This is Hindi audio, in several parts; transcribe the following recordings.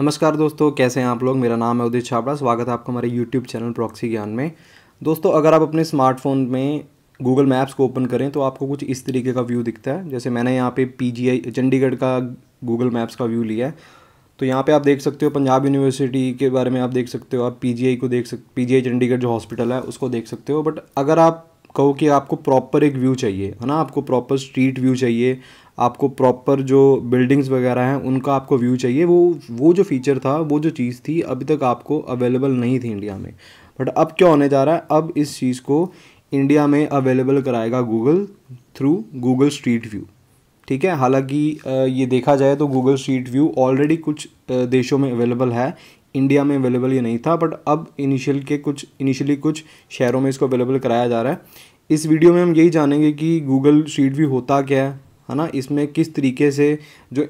नमस्कार दोस्तों कैसे हैं आप लोग मेरा नाम है उदित छाबड़ा स्वागत है आपका हमारे यूट्यूब चैनल प्रॉक्सी ज्ञान में दोस्तों अगर आप अपने स्मार्टफोन में गूगल मैप्स को ओपन करें तो आपको कुछ इस तरीके का व्यू दिखता है जैसे मैंने यहाँ पे आई चंडीगढ़ का गूगल मैप्स का व्यू लिया है तो यहाँ पे आप देख सकते हो पंजाब यूनिवर्सिटी के बारे में आप देख सकते हो आप आई को देख सक आई चंडीगढ़ जो हॉस्पिटल है उसको देख सकते हो बट अगर आप कहो कि आपको प्रॉपर एक व्यू चाहिए है ना आपको प्रॉपर स्ट्रीट व्यू चाहिए आपको प्रॉपर जो बिल्डिंग्स वगैरह हैं उनका आपको व्यू चाहिए वो वो जो फीचर था वो जो चीज़ थी अभी तक आपको अवेलेबल नहीं थी इंडिया में बट अब क्या होने जा रहा है अब इस चीज़ को इंडिया में अवेलेबल कराएगा Google through Google street view ठीक है हालांकि ये देखा जाए तो गूगल स्ट्रीट व्यू ऑलरेडी कुछ देशों में अवेलेबल है इंडिया में अवेलेबल ये नहीं था बट अब इनिशियल के कुछ इनिशियली कुछ शहरों में इसको अवेलेबल कराया जा रहा है इस वीडियो में हम यही जानेंगे कि गूगल स्ट्रीट व्यू होता क्या है है ना इसमें किस तरीके से जो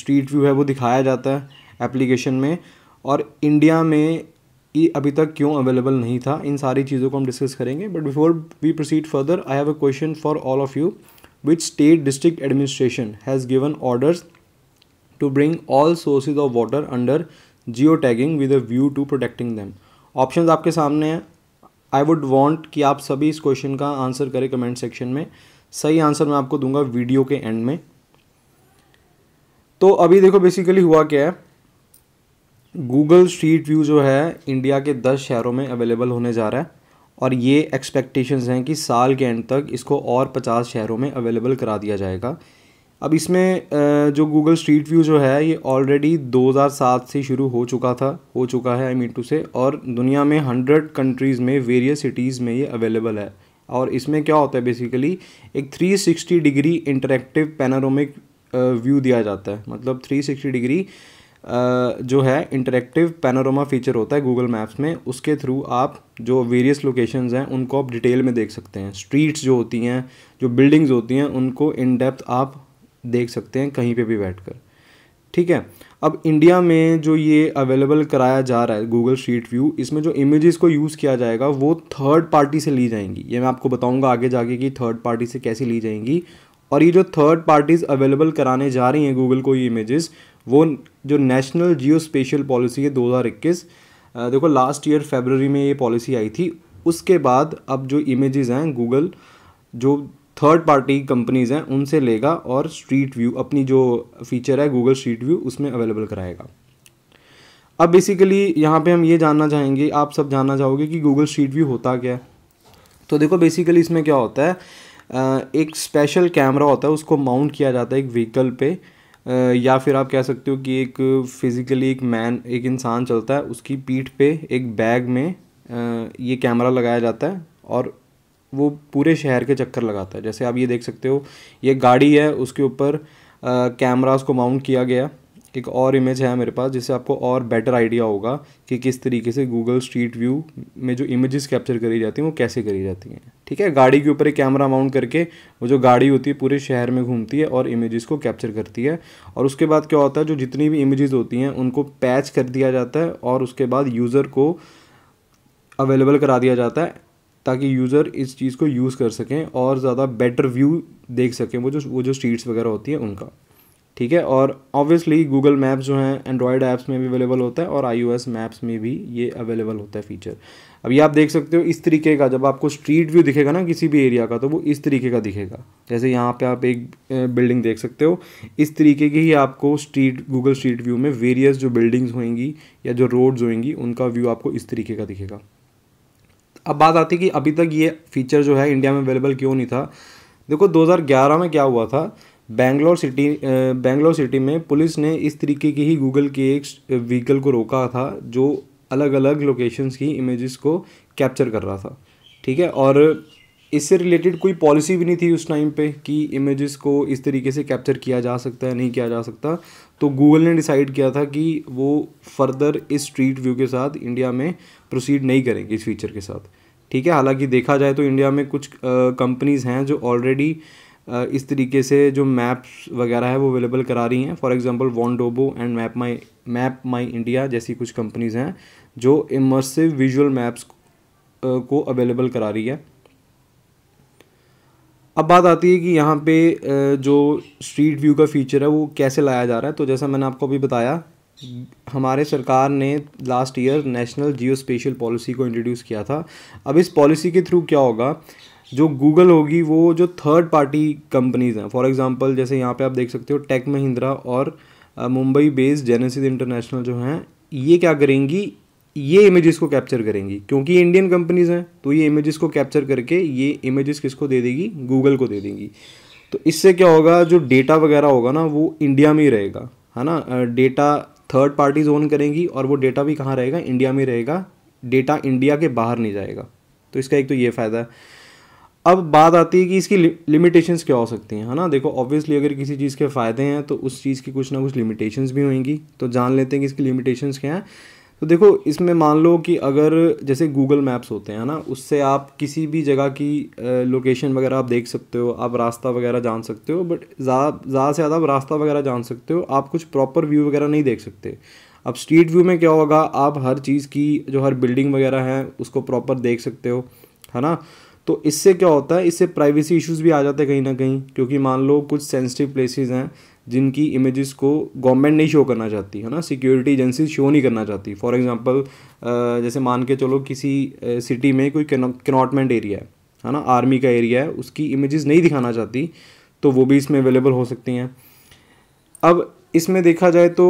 स्ट्रीट व्यू है वो दिखाया जाता है एप्लीकेशन में और इंडिया में ये अभी तक क्यों अवेलेबल नहीं था इन सारी चीज़ों को हम डिस्कस करेंगे but before we proceed further I have a question for all of you which state district administration has given orders to bring all sources of water under geo tagging with a view to protecting them option आपके सामने हैं आई वुड वॉन्ट कि आप सभी इस क्वेश्चन का आंसर करें कमेंट सेक्शन में सही आंसर मैं आपको दूंगा वीडियो के एंड में तो अभी देखो बेसिकली हुआ क्या है गूगल स्ट्रीट व्यू जो है इंडिया के दस शहरों में अवेलेबल होने जा रहा है और ये एक्सपेक्टेशंस हैं कि साल के एंड तक इसको और पचास शहरों में अवेलेबल करा दिया जाएगा अब इसमें जो गूगल स्ट्रीट व्यू जो है ये ऑलरेडी 2007 से शुरू हो चुका था हो चुका है आई मीन टू से और दुनिया में हंड्रेड कंट्रीज़ में वेरियस सिटीज़ में ये अवेलेबल है और इसमें क्या होता है बेसिकली एक 360 डिग्री इंटरेक्टिव पैनारोमिक व्यू दिया जाता है मतलब 360 डिग्री जो है इंटरेक्टिव पैनारोमा फीचर होता है गूगल मैप्स में उसके थ्रू आप जो वेरियस लोकेशंस हैं उनको आप डिटेल में देख सकते हैं स्ट्रीट्स जो होती हैं जो बिल्डिंग्स होती हैं उनको इन डेप्थ आप देख सकते हैं कहीं पे भी बैठकर ठीक है अब इंडिया में जो ये अवेलेबल कराया जा रहा है गूगल स्ट्रीट व्यू इसमें जो इमेजेस को यूज़ किया जाएगा वो थर्ड पार्टी से ली जाएंगी ये मैं आपको बताऊंगा आगे जाके कि थर्ड पार्टी से कैसे ली जाएंगी और ये जो थर्ड पार्टीज़ अवेलेबल कराने जा रही हैं गूगल को ये इमेजेस वो जो नेशनल जियो स्पेशल पॉलिसी है दो हज़ार इक्कीस देखो लास्ट ईयर फेबररी में ये पॉलिसी आई थी उसके बाद अब जो इमेजेस हैं गूगल जो थर्ड पार्टी कंपनीज़ हैं उनसे लेगा और स्ट्रीट व्यू अपनी जो फीचर है गूगल स्ट्रीट व्यू उसमें अवेलेबल कराएगा अब बेसिकली यहाँ पे हम ये जानना चाहेंगे आप सब जानना चाहोगे कि गूगल स्ट्रीट व्यू होता क्या है तो देखो बेसिकली इसमें क्या होता है एक स्पेशल कैमरा होता है उसको माउंट किया जाता है एक व्हीकल पे या फिर आप कह सकते हो कि एक फिज़िकली एक मैन एक इंसान चलता है उसकी पीठ पे एक बैग में ये कैमरा लगाया जाता है और वो पूरे शहर के चक्कर लगाता है जैसे आप ये देख सकते हो ये गाड़ी है उसके ऊपर कैमरास को माउंट किया गया एक और इमेज है मेरे पास जिससे आपको और बेटर आइडिया होगा कि किस तरीके से गूगल स्ट्रीट व्यू में जो इमेजेस कैप्चर करी जाती हैं वो कैसे करी जाती हैं ठीक है गाड़ी के ऊपर एक कैमरा माउंट करके वो जो गाड़ी होती है पूरे शहर में घूमती है और इमेजेस को कैप्चर करती है और उसके बाद क्या होता है जो जितनी भी इमेजेस होती हैं उनको पैच कर दिया जाता है और उसके बाद यूज़र को अवेलेबल करा दिया जाता है ताकि यूज़र इस चीज़ को यूज़ कर सकें और ज़्यादा बेटर व्यू देख सकें वो जो वो जो स्ट्रीट्स वगैरह होती हैं उनका ठीक है और ऑब्वियसली गूगल मैप्स जो हैं एंड्रॉयड ऐप्स में भी अवेलेबल होता है और आई मैप्स में भी ये अवेलेबल होता है फीचर अभी आप देख सकते हो इस तरीके का जब आपको स्ट्रीट व्यू दिखेगा ना किसी भी एरिया का तो वो इस तरीके का दिखेगा जैसे यहाँ पे आप एक बिल्डिंग देख सकते हो इस तरीके की ही आपको स्ट्रीट गूगल स्ट्रीट व्यू में वेरियस जो बिल्डिंग्स होंगी या जो रोड्स होंगी उनका व्यू आपको इस तरीके का दिखेगा अब बात आती है कि अभी तक ये फीचर जो है इंडिया में अवेलेबल क्यों नहीं था देखो 2011 में क्या हुआ था बेंगलोर सिटी बैंगलोर सिटी में पुलिस ने इस तरीके की ही गूगल के एक व्हीकल को रोका था जो अलग अलग लोकेशंस की इमेजेस को कैप्चर कर रहा था ठीक है और इससे रिलेटेड कोई पॉलिसी भी नहीं थी उस टाइम पे कि इमेजेस को इस तरीके से कैप्चर किया जा सकता है नहीं किया जा सकता तो गूगल ने डिसाइड किया था कि वो फर्दर इस स्ट्रीट व्यू के साथ इंडिया में प्रोसीड नहीं करेंगे इस फीचर के साथ ठीक है हालांकि देखा जाए तो इंडिया में कुछ कंपनीज़ हैं जो ऑलरेडी इस तरीके से जो मैप्स वगैरह है वो अवेलेबल करा रही हैं फॉर एग्जांपल वॉन्डोबो and map my map my India जैसी कुछ कंपनीज़ हैं जो इमर्सिव विजुअल मैप्स को अवेलेबल करा रही है अब बात आती है कि यहाँ पे जो स्ट्रीट व्यू का फीचर है वो कैसे लाया जा रहा है तो जैसा मैंने आपको अभी बताया हमारे सरकार ने last year national geo spatial policy को इंट्रोड्यूस किया था अब इस पॉलिसी के थ्रू क्या होगा जो गूगल होगी वो जो थर्ड पार्टी कंपनीज़ हैं फॉर एग्ज़ाम्पल जैसे यहाँ पे आप देख सकते हो टेक महिंद्रा और मुंबई बेस्ड जेनेसिस इंटरनेशनल जो हैं ये क्या करेंगी ये इमेजेस को कैप्चर करेंगी क्योंकि इंडियन कंपनीज हैं तो ये इमेजेस को कैप्चर करके ये इमेजेस किसको दे देगी गूगल को दे देंगी तो इससे क्या होगा जो डेटा वगैरह होगा ना वो इंडिया में ही रहेगा है ना डेटा थर्ड पार्टीज ओन करेंगी और वो डेटा भी कहाँ रहेगा इंडिया में रहेगा डेटा इंडिया के बाहर नहीं जाएगा तो इसका एक तो ये फ़ायदा है अब बात आती है कि इसकी लिमिटेशंस क्या हो सकती हैं है ना देखो ऑब्वियसली अगर किसी चीज़ के फ़ायदे हैं तो उस चीज़ की कुछ ना कुछ लिमिटेशंस भी होंगी तो जान लेते हैं कि इसकी लिमिटेशंस क्या हैं तो देखो इसमें मान लो कि अगर जैसे गूगल मैप्स होते हैं ना उससे आप किसी भी जगह की लोकेशन वगैरह आप देख सकते हो आप रास्ता वगैरह जान सकते हो बट ज़्यादा से ज़्यादा आप रास्ता वगैरह जान सकते हो आप कुछ प्रॉपर व्यू वगैरह नहीं देख सकते अब स्ट्रीट व्यू में क्या होगा आप हर चीज़ की जो हर बिल्डिंग वगैरह है उसको प्रॉपर देख सकते हो है ना तो इससे क्या होता है इससे प्राइवेसी इश्यूज भी आ जाते हैं कहीं ना कहीं क्योंकि मान लो कुछ सेंसिटिव प्लेसेस हैं जिनकी इमेजेस को गवर्नमेंट नहीं शो करना चाहती है ना सिक्योरिटी एजेंसी शो नहीं करना चाहती फॉर एग्जांपल जैसे मान के चलो किसी सिटी में कोई कनॉटमेंट एरिया है है ना आर्मी का एरिया है उसकी इमेजेस नहीं दिखाना चाहती तो वो भी इसमें अवेलेबल हो सकती हैं अब इसमें देखा जाए तो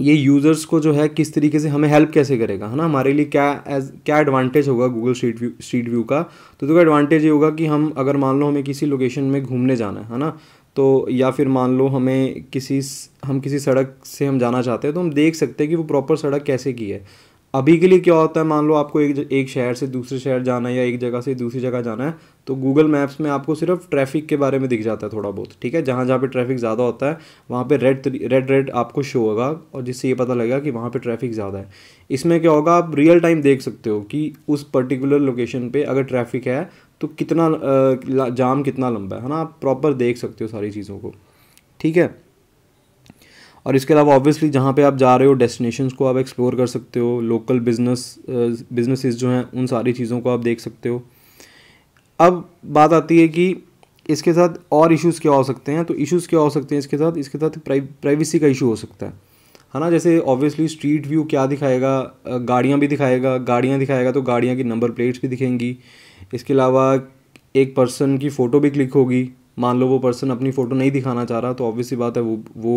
ये यूज़र्स को जो है किस तरीके से हमें हेल्प कैसे करेगा है ना हमारे लिए क्या एज क्या एडवांटेज होगा Google street view street view का तो देखो एडवांटेज ये होगा कि हम अगर मान लो हमें किसी लोकेशन में घूमने जाना है ना तो या फिर मान लो हमें किसी हम किसी सड़क से हम जाना चाहते हैं तो हम देख सकते हैं कि वो प्रॉपर सड़क कैसे की है अभी के लिए क्या होता है मान लो आपको एक एक शहर से दूसरे शहर जाना है या एक जगह से दूसरी जगह जाना है तो गूगल मैप्स में आपको सिर्फ ट्रैफिक के बारे में दिख जाता है थोड़ा बहुत ठीक है जहाँ जहाँ पे ट्रैफिक ज़्यादा होता है वहाँ पे रेड रेड रेड आपको शो होगा और जिससे ये पता लगेगा कि वहाँ पे ट्रैफिक ज़्यादा है इसमें क्या होगा आप रियल टाइम देख सकते हो कि उस पर्टिकुलर लोकेशन पर अगर ट्रैफिक है तो कितना जाम कितना लंबा है है ना आप प्रॉपर देख सकते हो सारी चीज़ों को ठीक है और इसके अलावा ऑब्वियसली जहाँ पे आप जा रहे हो डेस्टिनेशंस को आप एक्सप्लोर कर सकते हो लोकल बिजनेस बिजनेसेस जो हैं उन सारी चीज़ों को आप देख सकते हो अब बात आती है कि इसके साथ और इश्यूज़ क्या हो सकते हैं तो इश्यूज़ क्या हो सकते हैं इसके साथ इसके साथ प्राइवेसी का इशू हो सकता है है ना जैसे ऑब्वियसली स्ट्रीट व्यू क्या दिखाएगा गाड़ियाँ भी दिखाएगा गाड़ियाँ दिखाएगा तो गाड़ियाँ की नंबर प्लेट्स भी दिखेंगी इसके अलावा एक पर्सन की फ़ोटो भी क्लिक होगी मान लो वो पर्सन अपनी फ़ोटो नहीं दिखाना चाह रहा तो ऑब्वियसली बात है वो वो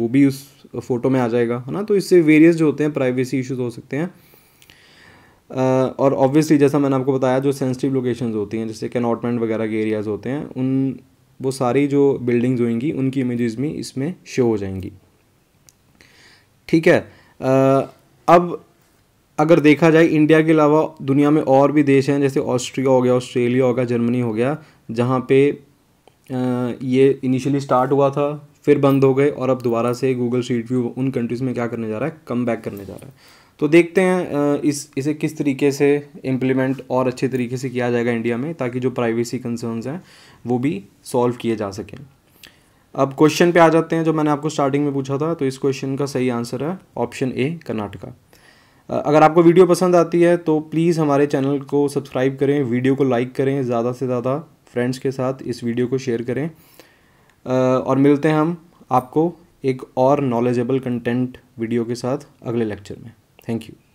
वो भी उस फ़ोटो में आ जाएगा है ना तो इससे वेरियस जो होते हैं प्राइवेसी इश्यूज हो सकते हैं Uh, और ऑब्वियसली जैसा मैंने आपको बताया जो सेंसिटिव लोकेशंस होती हैं जैसे कैनॉटमेंट वगैरह के एरियाज़ होते हैं उन वो सारी जो बिल्डिंग्स होंगी उनकी इमेजेस भी इसमें शो हो जाएंगी ठीक है uh, अब अगर देखा जाए इंडिया के अलावा दुनिया में और भी देश हैं जैसे ऑस्ट्रिया हो गया ऑस्ट्रेलिया हो गया जर्मनी हो गया जहाँ पे ये इनिशियली स्टार्ट हुआ था फिर बंद हो गए और अब दोबारा से गूगल स्ट्रीट व्यू उन कंट्रीज़ में क्या करने जा रहा है कम बैक करने जा रहा है तो देखते हैं इस इसे किस तरीके से इम्प्लीमेंट और अच्छे तरीके से किया जाएगा इंडिया में ताकि जो प्राइवेसी कंसर्नस हैं वो भी सॉल्व किए जा सकें अब क्वेश्चन पे आ जाते हैं जो मैंने आपको स्टार्टिंग में पूछा था तो इस क्वेश्चन का सही आंसर है ऑप्शन ए कर्नाटका अगर आपको वीडियो पसंद आती है तो प्लीज़ हमारे चैनल को सब्सक्राइब करें वीडियो को लाइक करें ज़्यादा से ज़्यादा फ्रेंड्स के साथ इस वीडियो को शेयर करें और मिलते हैं हम आपको एक और नॉलेजेबल कंटेंट वीडियो के साथ अगले लेक्चर में थैंक यू